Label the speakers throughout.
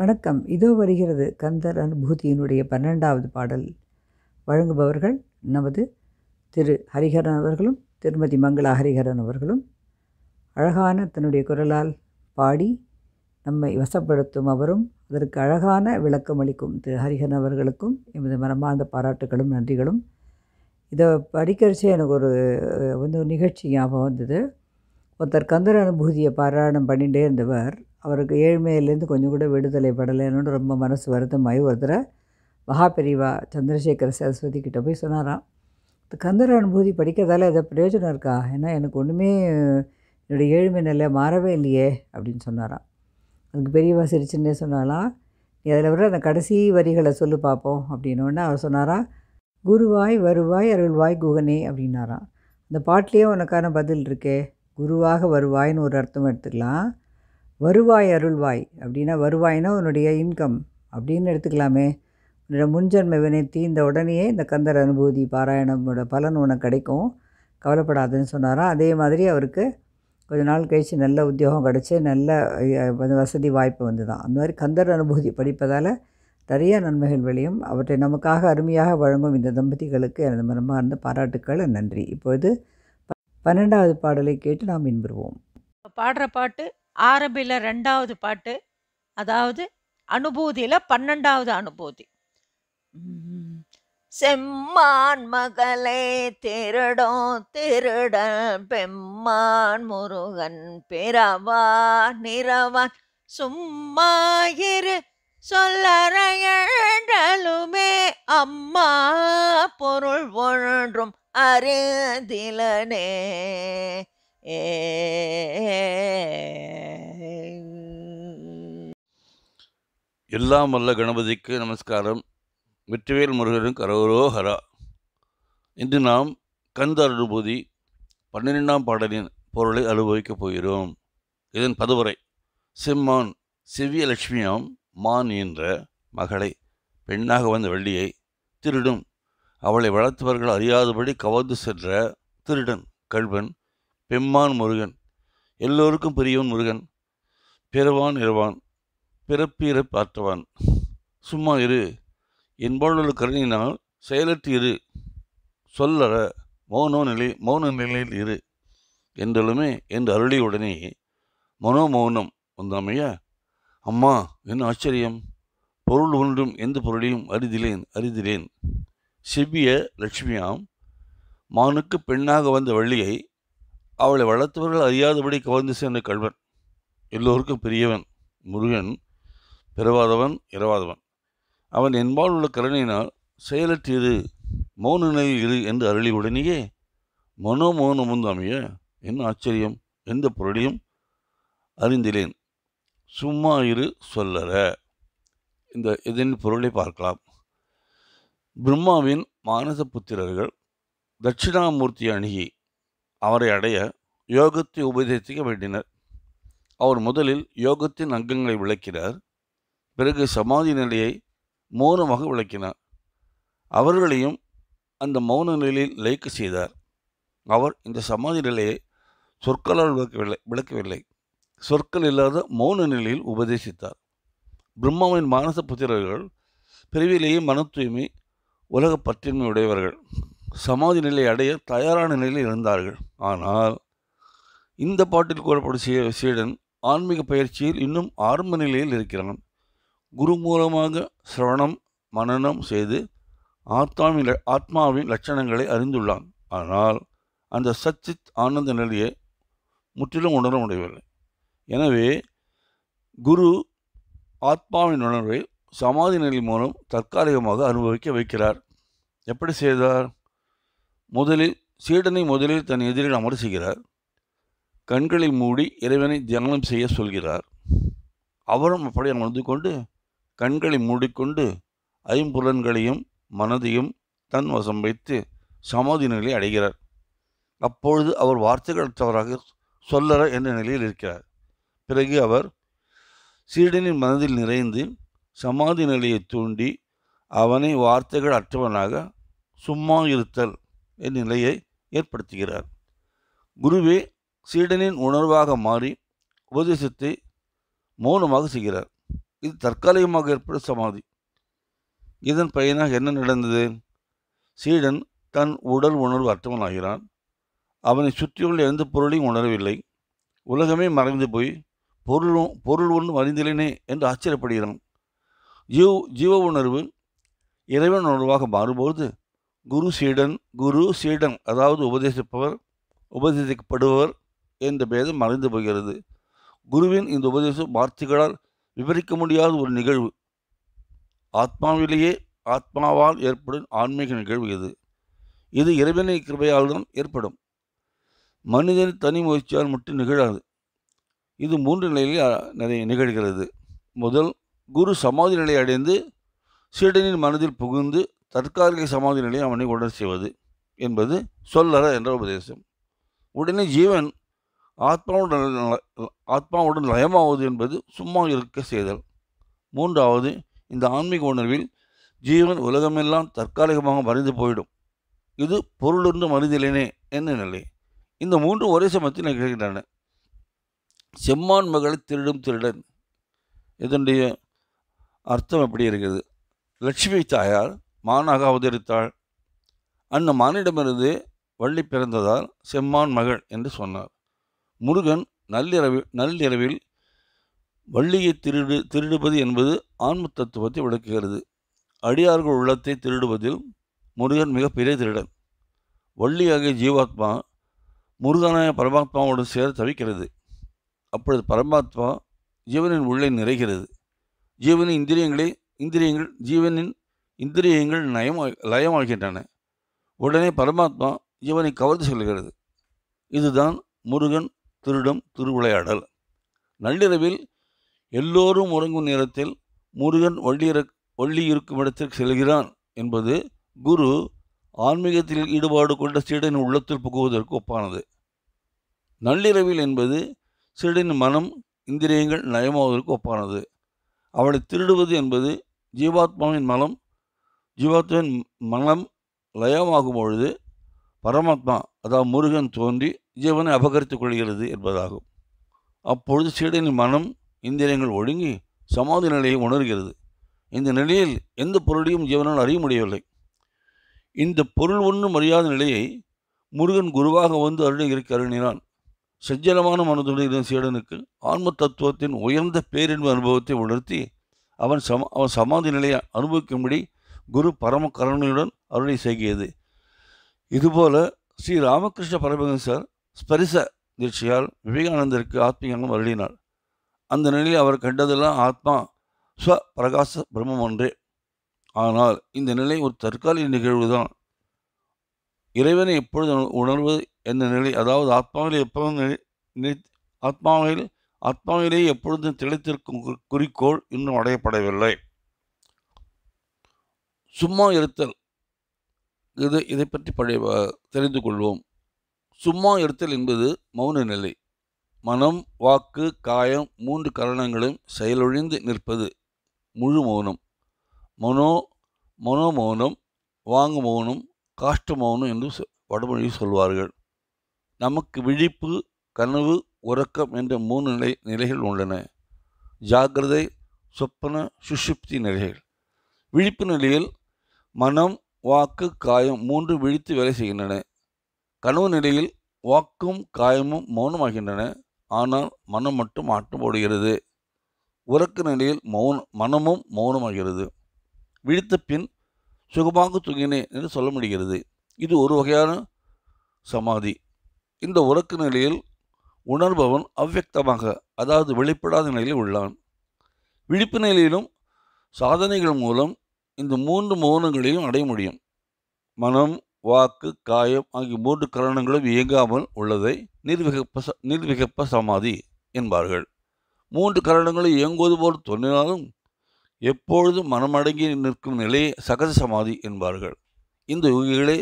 Speaker 1: வணக்கம் இதோ வருகிறது கந்தர் அனுபூதியினுடைய பன்னெண்டாவது பாடல் வழங்குபவர்கள் நமது திரு ஹரிஹரன் அவர்களும் திருமதி மங்களா ஹரிஹரன் அவர்களும் அழகான தன்னுடைய குரலால் பாடி நம்மை வசப்படுத்தும் அவரும் அதற்கு அழகான விளக்கம் அளிக்கும் திரு ஹரிஹரன் அவர்களுக்கும் எமது மனமார்ந்த பாராட்டுகளும் நன்றிகளும் இதை படிக்கிறச்சே எனக்கு ஒரு வந்து நிகழ்ச்சி ஞாபகம் வந்தது ஒருத்தர் கந்தர் அனுபூதியை பாராயணம் பண்ணிகிட்டே இருந்தவர் அவருக்கு ஏழ்மையிலேருந்து கொஞ்சம் கூட விடுதலை படலைன்னு ரொம்ப மனசு வருத்தமாகி ஒரு தடவை மகாபெரிவா சந்திரசேகர சரஸ்வதி கிட்டே போய் சொன்னாராம் கந்தர கந்தர் அனுபூதி படிக்கிறதால எதாவது பிரயோஜனம் இருக்கா ஏன்னா எனக்கு ஒன்றுமே என்னுடைய ஏழ்மை நிலை மாறவே இல்லையே அப்படின்னு சொன்னாராம் அதுக்கு பெரியவா சிரிச்சுன்னே சொன்னாலாம் நீ அதில் விட அந்த கடைசி வரிகளை சொல்லு பார்ப்போம் அப்படின்னோடனே அவர் சொன்னாராம் குருவாய் வருவாய் அருள்வாய் குகனே அப்படின்னாராம் அந்த பாட்டிலேயே உனக்கான பதில் இருக்கே குருவாக வருவாய்னு ஒரு அர்த்தம் எடுத்துக்கலாம் வருவாய் அருள்வாய் அப்படின்னா வருவாய்னா உன்னுடைய இன்கம் அப்படின்னு எடுத்துக்கலாமே உன்னோட முன்ஜென்ம வினை தீர்ந்த உடனேயே இந்த கந்தர் அனுபூதி பாராயணமோட பலன் உனக்கு கிடைக்கும் கவலைப்படாதுன்னு சொன்னாராம் அதே மாதிரி அவருக்கு கொஞ்ச நாள் கழித்து நல்ல உத்தியோகம் கிடச்சி நல்ல வசதி வாய்ப்பு வந்து தான் அந்த மாதிரி கந்தர் அனுபூதி படிப்பதால் நிறைய நன்மைகள் விளையும் அவற்றை நமக்காக அருமையாக வழங்கும் இந்த தம்பதிகளுக்கு எனது மரமார்ந்த பாராட்டுக்கள் நன்றி இப்பொழுது பன்னெண்டாவது பாடலை கேட்டு நாம் இன்புறுவோம் பாடுற பாட்டு ஆரம்பியில் ரெண்டாவது பாட்டு அதாவது அனுபூதியில் பன்னெண்டாவது அனுபூதி செம்மான் மகளே திருடோ திருடன் பெம்மான் முருகன் பிறவா நிறவான் இரு சொல்லறையழலுமே அம்மா பொருள் ஒன்றும் அறிதிலனே
Speaker 2: எல்லாம் வல்ல கணபதிக்கு நமஸ்காரம் வெற்றிவேல் கரோரோ ஹரா இன்று நாம் கந்த அனுபூதி பன்னிரெண்டாம் பாடலின் பொருளை அனுபவிக்கப் போகிறோம் இதன் பதுவரை சிம்மான் சிவிய லட்சுமியாம் மான் என்ற மகளை பெண்ணாக வந்த வெள்ளியை திருடும் அவளை வளர்த்தவர்கள் அறியாதபடி கவர்ந்து சென்ற திருடன் கல்வன் பெம்மான் முருகன் எல்லோருக்கும் பெரியவன் முருகன் பிறவான் இரவான் பிறப்பீர பார்த்தவான் சும்மா இரு என்பாளுள்ள கருணினால் செயலற்று இரு சொல்லற மௌனோ நிலை மௌன நிலையில் இரு என்றாலுமே என்று அருளியுடனே மௌனம் வந்தாமையா அம்மா என்ன ஆச்சரியம் பொருள் ஒன்றும் எந்த பொருளையும் அறிதிலேன் அறிதிலேன் சிவிய லட்சுமியாம் மானுக்கு பெண்ணாக வந்த வள்ளியை அவளை வளர்த்தவர்கள் அறியாதபடி கவர்ந்து சேர்ந்த கல்வன் எல்லோருக்கும் பெரியவன் முருகன் பிறவாதவன் இரவாதவன் அவன் என்பால் உள்ள கருணையினால் செயலற்றியது மௌன நிலையில் இரு என்று அருளி உடனேயே மனோ மௌன அமைய என்ன ஆச்சரியம் எந்த பொருளையும் அறிந்திலேன் சும்மா இரு சொல்லற இந்த இதன் பொருளை பார்க்கலாம் பிரம்மாவின் மானச புத்திரர்கள் தட்சிணாமூர்த்தி அணுகி அவரை அடைய யோகத்தை உபதேசிக்க வேண்டினர் அவர் முதலில் யோகத்தின் அங்கங்களை விளக்கினார் பிறகு சமாதி நிலையை மௌனமாக விளக்கினார் அவர்களையும் அந்த மௌன நிலையில் லைக்கு செய்தார் அவர் இந்த சமாதி நிலையை சொற்களால் விளக்கவில்லை விளக்கவில்லை சொற்கள் இல்லாத மௌன நிலையில் உபதேசித்தார் பிரம்மாவின் மானச புத்திரர்கள் பிரிவிலேயே மன தூய்மை உலக பற்றின்மை உடையவர்கள் சமாதி நிலை அடைய தயாரான நிலையில் இருந்தார்கள் ஆனால் இந்த பாட்டில் கூறப்படும் சீடன் ஆன்மீக பயிற்சியில் இன்னும் ஆரம்ப நிலையில் இருக்கிறான் குரு மூலமாக சிரவணம் மனநம் செய்து ஆத்மாவின் ஆத்மாவின் லட்சணங்களை அறிந்துள்ளான் ஆனால் அந்த சச்சித் ஆனந்த நிலையை முற்றிலும் உணர முடியவில்லை எனவே குரு ஆத்மாவின் உணர்வை சமாதி நிலை மூலம் தற்காலிகமாக அனுபவிக்க வைக்கிறார் எப்படி செய்தார் முதலில் சீடனை முதலில் தன் எதிரில் அமர செய்கிறார் கண்களை மூடி இறைவனை தியானம் செய்ய சொல்கிறார் அவரும் அப்படி அமர்ந்து கொண்டு கண்களை மூடிக்கொண்டு ஐம்புலன்களையும் மனதையும் தன் வசம் வைத்து சமாதி நிலை அடைகிறார் அப்பொழுது அவர் வார்த்தைகளற்றவராக சொல்லற என்ற நிலையில் இருக்கிறார் பிறகு அவர் சீடனின் மனதில் நிறைந்து சமாதி நிலையை தூண்டி அவனை வார்த்தைகள் அற்றவனாக சும்மா இருத்தல் நிலையை ஏற்படுத்துகிறார் குருவே சீடனின் உணர்வாக மாறி உபதேசத்தை மௌனமாக செய்கிறார் இது தற்காலிகமாக ஏற்படும் சமாதி இதன் பயனாக என்ன நடந்தது சீடன் தன் உடல் உணர்வு அர்த்தமனாகிறான் அவனை சுற்றியுள்ள எந்த பொருளையும் உணரவில்லை உலகமே மறைந்து போய் பொருள் பொருள் ஒன்றும் அறிந்திலேனே என்று ஆச்சரியப்படுகிறான் ஜீவ் ஜீவ உணர்வு இறைவன் உணர்வாக மாறும்போது குரு சீடன் குரு சீடன் அதாவது உபதேசிப்பவர் உபதேசிக்கப்படுபவர் என்ற பேதம் மறைந்து போகிறது குருவின் இந்த உபதேசம் வார்த்தைகளால் விவரிக்க முடியாத ஒரு நிகழ்வு ஆத்மாவிலேயே ஆத்மாவால் ஏற்படும் ஆன்மீக நிகழ்வு இது இது இறைவனை கிருபையால் தான் ஏற்படும் மனிதன் தனி முயற்சியால் மட்டும் நிகழாது இது மூன்று நிலையில் நிறைய நிகழ்கிறது முதல் குரு சமாதி நிலை அடைந்து சீடனின் மனதில் புகுந்து தற்காலிக சமாதி நிலையை அவனை உடல் செய்வது என்பது சொல்லற என்ற உபதேசம் உடனே ஜீவன் ஆத்மாவுடன் ஆத்மாவுடன் லயமாவது என்பது சும்மா இருக்க செய்தல் மூன்றாவது இந்த ஆன்மீக உணர்வில் ஜீவன் உலகமெல்லாம் தற்காலிகமாக மறைந்து போயிடும் இது பொருளொன்று மனிதலேனே என்ன நிலை இந்த மூன்று ஒரே சமயத்தில் நிகழ்கின்றன செம்மான் மகளை திருடும் திருடன் இதனுடைய அர்த்தம் எப்படி இருக்கிறது லட்சுமி தாயார் மானாக அவதரித்தாள் அந்த மானிடமிருந்து வள்ளி பிறந்ததால் செம்மான் மகள் என்று சொன்னார் முருகன் நள்ளிரவில் நள்ளிரவில் வள்ளியை திருடு திருடுவது என்பது ஆன்ம தத்துவத்தை விளக்குகிறது அடியார்கள் உள்ளத்தை திருடுவதில் முருகன் மிகப்பெரிய திருடன் வள்ளியாகிய ஜீவாத்மா முருகனாய பரமாத்மாவோடு சேர தவிக்கிறது அப்பொழுது பரமாத்மா ஜீவனின் உள்ளே நிறைகிறது ஜீவனின் இந்திரியங்களை இந்திரியங்கள் ஜீவனின் இந்திரியங்கள் நயமா லயமாகின்றன உடனே பரமாத்மா இவனை கவர்ந்து செல்கிறது இதுதான் முருகன் திருடம் திருவிளையாடல் நள்ளிரவில் எல்லோரும் உறங்கும் நேரத்தில் முருகன் ஒள்ளியிற ஒள்ளி இருக்கும் இடத்திற்கு செல்கிறான் என்பது குரு ஆன்மீகத்தில் ஈடுபாடு கொண்ட சீடனின் உள்ளத்தில் புகுவதற்கு ஒப்பானது நள்ளிரவில் என்பது சீடனின் மனம் இந்திரியங்கள் நயமாவதற்கு ஒப்பானது அவளை திருடுவது என்பது ஜீவாத்மாவின் மனம் ஜீவாத்மின் மனம் லயமாகும் பொழுது பரமாத்மா அதாவது முருகன் தோன்றி ஜீவனை அபகரித்துக் கொள்கிறது என்பதாகும் அப்பொழுது சீடனின் மனம் இந்திரியங்கள் ஒழுங்கி சமாதி நிலையை உணர்கிறது இந்த நிலையில் எந்த பொருளையும் ஜீவனால் அறிய முடியவில்லை இந்த பொருள் ஒன்றும் அறியாத நிலையை முருகன் குருவாக வந்து அருணகிரிக்கு அருணினான் சஜ்ஜலமான மனதுடன் இருந்த சீடனுக்கு ஆன்ம தத்துவத்தின் உயர்ந்த பேரின்பு அனுபவத்தை உணர்த்தி அவன் சம அவன் சமாதி நிலையை அனுபவிக்கும்படி குரு பரம கருணையுடன் அருளை செய்கியது இதுபோல ஸ்ரீ ராமகிருஷ்ண பரமஹம்சர் ஸ்பரிச தீட்சையால் விவேகானந்தருக்கு ஆத்மீகம் அருளினார் அந்த நிலையில் அவர் கண்டதெல்லாம் ஆத்மா ஸ்வ பிரகாச பிரம்மம் ஒன்றே ஆனால் இந்த நிலை ஒரு தற்காலிக நிகழ்வுதான் இறைவனை எப்பொழுது உணர்வது என்ற நிலை அதாவது ஆத்மாவில் எப்போதும் ஆத்மாவில் ஆத்மாவிலேயே எப்பொழுதும் திளைத்திருக்கும் குறிக்கோள் இன்னும் அடையப்படவில்லை சும்மா இருத்தல் இது இதை பற்றி பழைய தெரிந்து கொள்வோம் சும்மா இருத்தல் என்பது மௌன நிலை மனம் வாக்கு காயம் மூன்று கரணங்களும் செயலொழிந்து நிற்பது முழு மௌனம் மனோ மனோ மௌனம் வாங்கு மௌனம் காஷ்ட மௌனம் என்று வடமொழி சொல்வார்கள் நமக்கு விழிப்பு கனவு உறக்கம் என்ற மூணு நிலை நிலைகள் உள்ளன ஜாகிரதை சொப்பன சுஷுப்தி நிலைகள் விழிப்பு நிலையில் மனம் வாக்கு காயம் மூன்று விழித்து வேலை செய்கின்றன கனவு நிலையில் வாக்கும் காயமும் மௌனமாகின்றன ஆனால் மனம் மட்டும் ஆட்டம் போடுகிறது உறக்க நிலையில் மௌன மனமும் மௌனமாகிறது விழித்த பின் சுகமாக தூங்கினேன் என்று சொல்ல முடிகிறது இது ஒரு வகையான சமாதி இந்த உறக்க நிலையில் உணர்பவன் அவ்வக்தமாக அதாவது வெளிப்படாத நிலையில் உள்ளான் விழிப்பு நிலையிலும் சாதனைகள் மூலம் இந்த மூன்று மௌனங்களையும் அடைய முடியும் மனம் வாக்கு காயம் ஆகிய மூன்று கரணங்களும் இயங்காமல் உள்ளதை நிர்விகப்ப நிர்விகப்ப சமாதி என்பார்கள் மூன்று கரணங்களும் இயங்குவது போல் தோன்றினாலும் எப்பொழுதும் மனமடங்கி நிற்கும் நிலையை சகஜ சமாதி என்பார்கள் இந்த யோகிகளே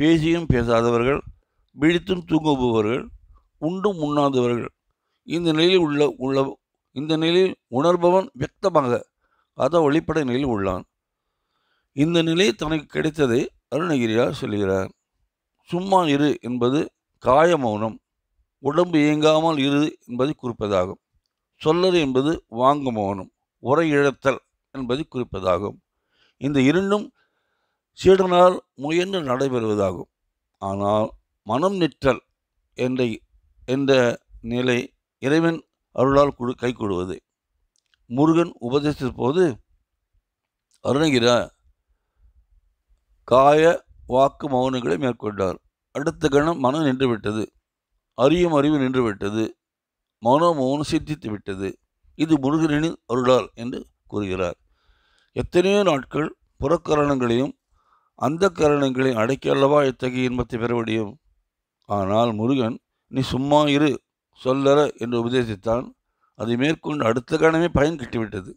Speaker 2: பேசியும் பேசாதவர்கள் விழித்தும் தூங்குபவர்கள் உண்டும் உண்ணாதவர்கள் இந்த நிலையில் உள்ள உள்ள இந்த நிலையில் உணர்பவன் வியக்தமாக அத ஒளிப்படை நிலையில் உள்ளான் இந்த நிலை தனக்கு கிடைத்ததை அருணகிரியார் சொல்கிறார் சும்மா இரு என்பது காய மௌனம் உடம்பு இயங்காமல் இரு என்பதை குறிப்பதாகும் சொல்லது என்பது வாங்க மௌனம் உரை இழத்தல் என்பதை குறிப்பதாகும் இந்த இரண்டும் சீடனால் முயன்று நடைபெறுவதாகும் ஆனால் மனம் நிற்றல் என்ற என்ற நிலை இறைவன் அருளால் கொடு கொடுவது முருகன் உபதேசித்த போது அருணகிரா காய வாக்கு மௌனங்களை மேற்கொண்டார் அடுத்த கணம் மனம் நின்றுவிட்டது அறியும் அறிவு நின்றுவிட்டது மனோ மௌனம் சித்தித்து விட்டது இது முருகனின் அருளால் என்று கூறுகிறார் எத்தனையோ நாட்கள் புறக்கரணங்களையும் அந்த கரணங்களையும் அடைக்க அல்லவா இத்தகைய இன்பத்தை பெற முடியும் ஆனால் முருகன் நீ சும்மா இரு சொல்லற என்று உபதேசித்தான் அதை மேற்கொண்டு அடுத்த கணமே பயன் கிட்டிவிட்டது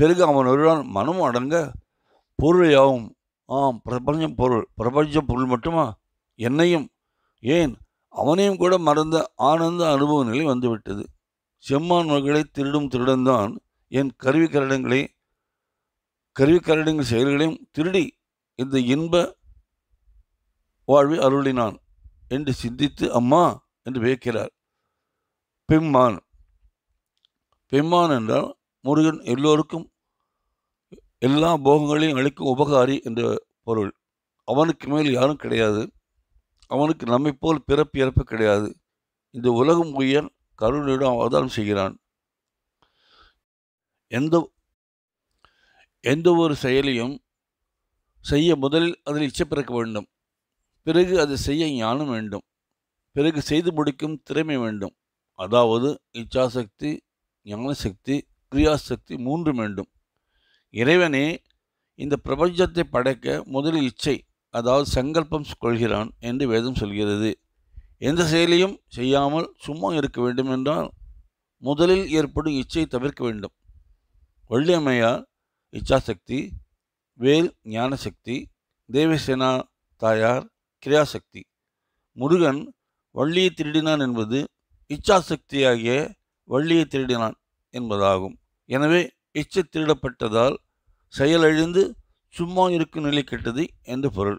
Speaker 2: பிறகு அவன் ஒருவன் மனம் அடங்க பொருளையாவும் ஆம் பிரபஞ்சம் பொருள் பிரபஞ்ச பொருள் மட்டுமா என்னையும் ஏன் அவனையும் கூட மறந்த ஆனந்த அனுபவ நிலை வந்துவிட்டது செம்மான் மகளை திருடும் திருடன்தான் என் கருவி கரடங்களை கருவி கரடங்கள் செயல்களையும் திருடி இந்த இன்ப வாழ்வை அருளினான் என்று சிந்தித்து அம்மா என்று வியக்கிறார் பெம்மான் பெம்மான் என்றால் முருகன் எல்லோருக்கும் எல்லா போகங்களையும் அளிக்கும் உபகாரி என்ற பொருள் அவனுக்கு மேல் யாரும் கிடையாது அவனுக்கு நம்மை போல் பிறப்பு இறப்பு கிடையாது இந்த உலகம் உயர் கருணையிடம் அவதாரம் செய்கிறான் எந்த எந்த ஒரு செயலையும் செய்ய முதலில் அதில் இச்சை பிறக்க வேண்டும் பிறகு அதை செய்ய ஞானம் வேண்டும் பிறகு செய்து முடிக்கும் திறமை வேண்டும் அதாவது இச்சாசக்தி ஞானசக்தி கிரியாசக்தி மூன்று வேண்டும் இறைவனே இந்த பிரபஞ்சத்தை படைக்க முதலில் இச்சை அதாவது சங்கல்பம் கொள்கிறான் என்று வேதம் சொல்கிறது எந்த செயலையும் செய்யாமல் சும்மா இருக்க வேண்டும் என்றால் முதலில் ஏற்படும் இச்சையை தவிர்க்க வேண்டும் வள்ளியம்மையார் இச்சாசக்தி வேல் ஞானசக்தி தேவசேனா தாயார் கிரியாசக்தி முருகன் வள்ளியை திருடினான் என்பது இச்சாசக்தியாகிய வள்ளியை திருடினான் என்பதாகும் எனவே இச்சை திருடப்பட்டதால் செயலழிந்து சும்மா இருக்கும் நிலை கெட்டது என்று பொருள்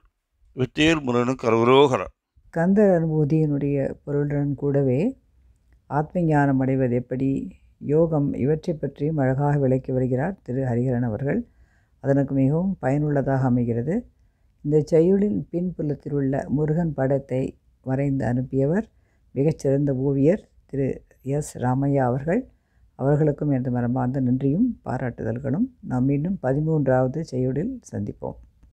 Speaker 2: வெற்றியர் முரணு கரவரோகர
Speaker 1: கந்தர் அனுபூதியினுடைய பொருளுடன் கூடவே ஆத்ம ஞானம் அடைவது எப்படி யோகம் இவற்றை பற்றியும் அழகாக விளக்கி வருகிறார் திரு ஹரிஹரன் அவர்கள் அதனுக்கு மிகவும் பயனுள்ளதாக அமைகிறது இந்த செயலின் பின்புலத்தில் உள்ள முருகன் படத்தை வரைந்து அனுப்பியவர் மிகச்சிறந்த ஓவியர் திரு எஸ் ராமையா அவர்கள் அவர்களுக்கும் எனது மனமார்ந்த நன்றியும் பாராட்டுதல்களும் நாம் மீண்டும் பதிமூன்றாவது செய்யுடில் சந்திப்போம்